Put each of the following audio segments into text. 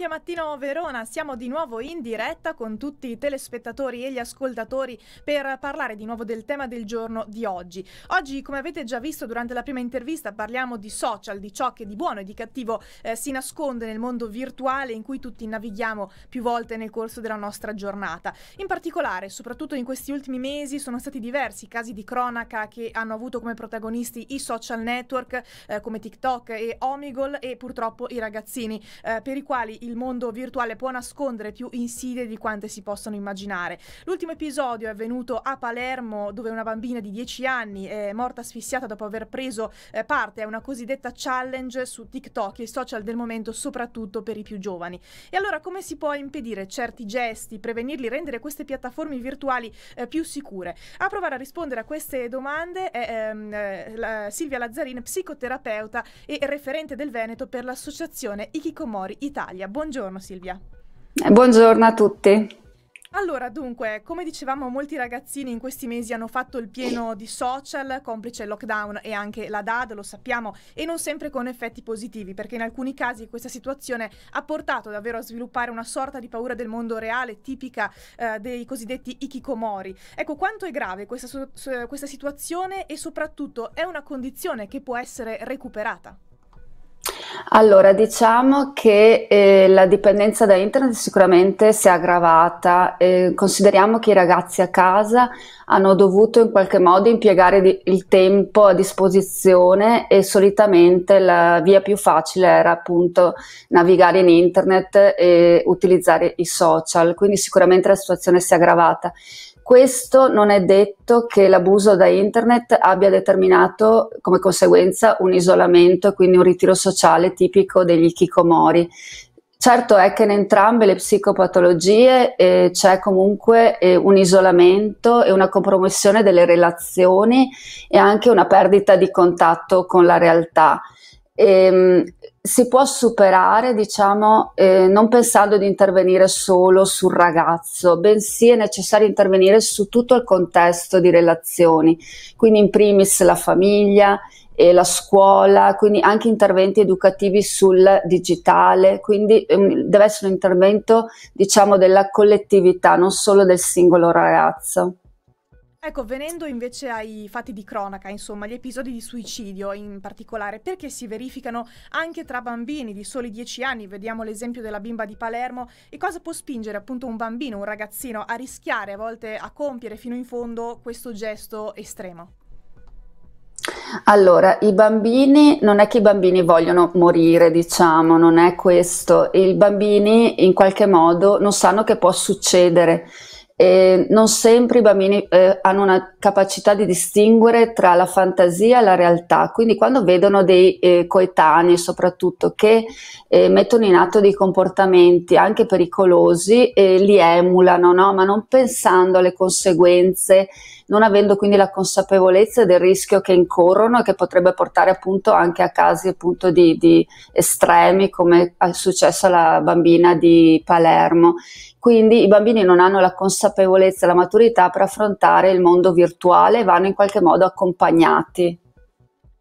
Bentornati a Mattino Verona, siamo di nuovo in diretta con tutti i telespettatori e gli ascoltatori per parlare di nuovo del tema del giorno di oggi. Oggi, come avete già visto durante la prima intervista, parliamo di social, di ciò che di buono e di cattivo eh, si nasconde nel mondo virtuale in cui tutti navighiamo più volte nel corso della nostra giornata. In particolare, soprattutto in questi ultimi mesi, sono stati diversi casi di cronaca che hanno avuto come protagonisti i social network eh, come TikTok e Omigol e purtroppo i ragazzini eh, per i quali i il mondo virtuale può nascondere più insidie di quante si possano immaginare. L'ultimo episodio è avvenuto a Palermo dove una bambina di 10 anni è morta asfissiata dopo aver preso eh, parte a una cosiddetta challenge su TikTok, il social del momento soprattutto per i più giovani. E allora come si può impedire certi gesti, prevenirli, rendere queste piattaforme virtuali eh, più sicure? A provare a rispondere a queste domande è ehm, eh, la Silvia Lazzarin, psicoterapeuta e referente del Veneto per l'associazione Ikikomori Italia. Buongiorno Silvia. Buongiorno a tutti. Allora, dunque, come dicevamo, molti ragazzini in questi mesi hanno fatto il pieno di social, complice il lockdown e anche la DAD, lo sappiamo, e non sempre con effetti positivi, perché in alcuni casi questa situazione ha portato davvero a sviluppare una sorta di paura del mondo reale tipica eh, dei cosiddetti ikikomori. Ecco, quanto è grave questa, questa situazione e soprattutto è una condizione che può essere recuperata? Allora, diciamo che eh, la dipendenza da internet sicuramente si è aggravata. Eh, consideriamo che i ragazzi a casa hanno dovuto in qualche modo impiegare di- il tempo a disposizione e solitamente la via più facile era appunto navigare in internet e utilizzare i social, quindi sicuramente la situazione si è aggravata. Questo non è detto che l'abuso da internet abbia determinato come conseguenza un isolamento e quindi un ritiro sociale tipico degli chicomori. Certo è che in entrambe le psicopatologie eh, c'è comunque eh, un isolamento e una compromissione delle relazioni e anche una perdita di contatto con la realtà ehm, si può superare, diciamo, eh, non pensando di intervenire solo sul ragazzo, bensì è necessario intervenire su tutto il contesto di relazioni, quindi in primis la famiglia, e la scuola, quindi anche interventi educativi sul digitale, quindi um, deve essere un intervento diciamo della collettività, non solo del singolo ragazzo. Ecco, venendo invece ai fatti di cronaca, insomma, gli episodi di suicidio in particolare, perché si verificano anche tra bambini di soli 10 anni? Vediamo l'esempio della bimba di Palermo e cosa può spingere appunto un bambino, un ragazzino a rischiare a volte a compiere fino in fondo questo gesto estremo? Allora, i bambini, non è che i bambini vogliono morire, diciamo, non è questo. I bambini in qualche modo non sanno che può succedere eh, non sempre i bambini eh, hanno una capacità di distinguere tra la fantasia e la realtà, quindi quando vedono dei eh, coetanei soprattutto che eh, mettono in atto dei comportamenti anche pericolosi, eh, li emulano, no? ma non pensando alle conseguenze, non avendo quindi la consapevolezza del rischio che incorrono e che potrebbe portare appunto anche a casi appunto di, di estremi come è successo alla bambina di Palermo. Quindi i bambini non hanno la consapevolezza consapevolezza la maturità per affrontare il mondo virtuale vanno in qualche modo accompagnati.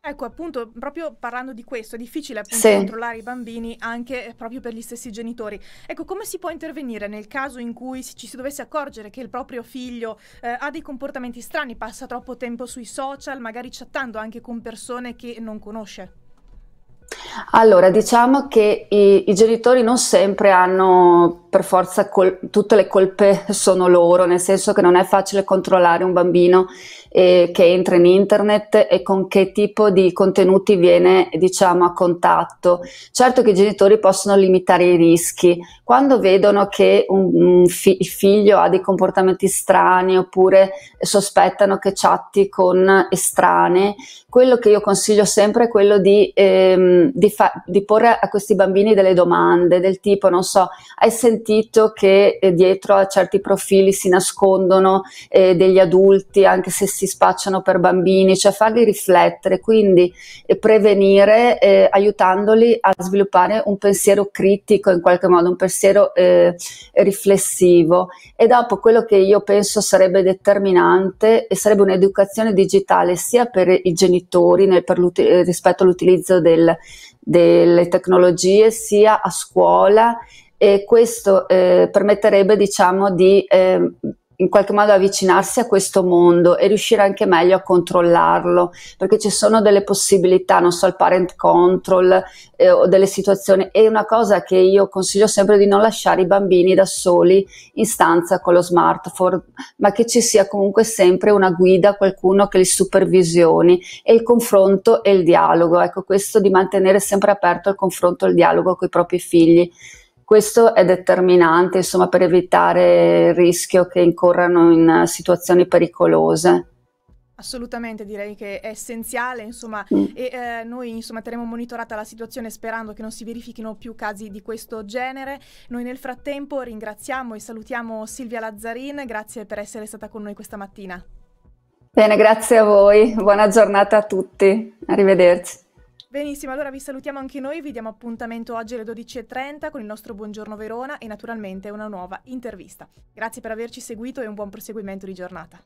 Ecco, appunto, proprio parlando di questo, è difficile appunto sì. controllare i bambini anche eh, proprio per gli stessi genitori. Ecco, come si può intervenire nel caso in cui ci si dovesse accorgere che il proprio figlio eh, ha dei comportamenti strani, passa troppo tempo sui social, magari chattando anche con persone che non conosce? Allora, diciamo che i, i genitori non sempre hanno per forza col- tutte le colpe sono loro, nel senso che non è facile controllare un bambino eh, che entra in internet e con che tipo di contenuti viene diciamo, a contatto. Certo che i genitori possono limitare i rischi, quando vedono che un, un fi- il figlio ha dei comportamenti strani oppure sospettano che chatti con estranei, quello che io consiglio sempre è quello di, ehm, di, fa- di porre a questi bambini delle domande del tipo, non so, hai sentito sentito che eh, dietro a certi profili si nascondono eh, degli adulti, anche se si spacciano per bambini, cioè farli riflettere, quindi eh, prevenire eh, aiutandoli a sviluppare un pensiero critico in qualche modo, un pensiero eh, riflessivo. E dopo quello che io penso sarebbe determinante e sarebbe un'educazione digitale sia per i genitori nel, per eh, rispetto all'utilizzo del, delle tecnologie, sia a scuola e questo eh, permetterebbe diciamo di eh, in qualche modo avvicinarsi a questo mondo e riuscire anche meglio a controllarlo, perché ci sono delle possibilità, non so, il parent control eh, o delle situazioni. È una cosa che io consiglio sempre di non lasciare i bambini da soli in stanza con lo smartphone, ma che ci sia comunque sempre una guida, qualcuno che li supervisioni e il confronto e il dialogo. Ecco, questo di mantenere sempre aperto il confronto e il dialogo con i propri figli. Questo è determinante insomma, per evitare il rischio che incorrano in eh, situazioni pericolose. Assolutamente, direi che è essenziale, insomma, mm. e eh, noi insomma terremo monitorata la situazione sperando che non si verifichino più casi di questo genere. Noi nel frattempo ringraziamo e salutiamo Silvia Lazzarin, grazie per essere stata con noi questa mattina. Bene, grazie a voi, buona giornata a tutti, arrivederci. Benissimo, allora vi salutiamo anche noi, vi diamo appuntamento oggi alle 12.30 con il nostro Buongiorno Verona e naturalmente una nuova intervista. Grazie per averci seguito e un buon proseguimento di giornata.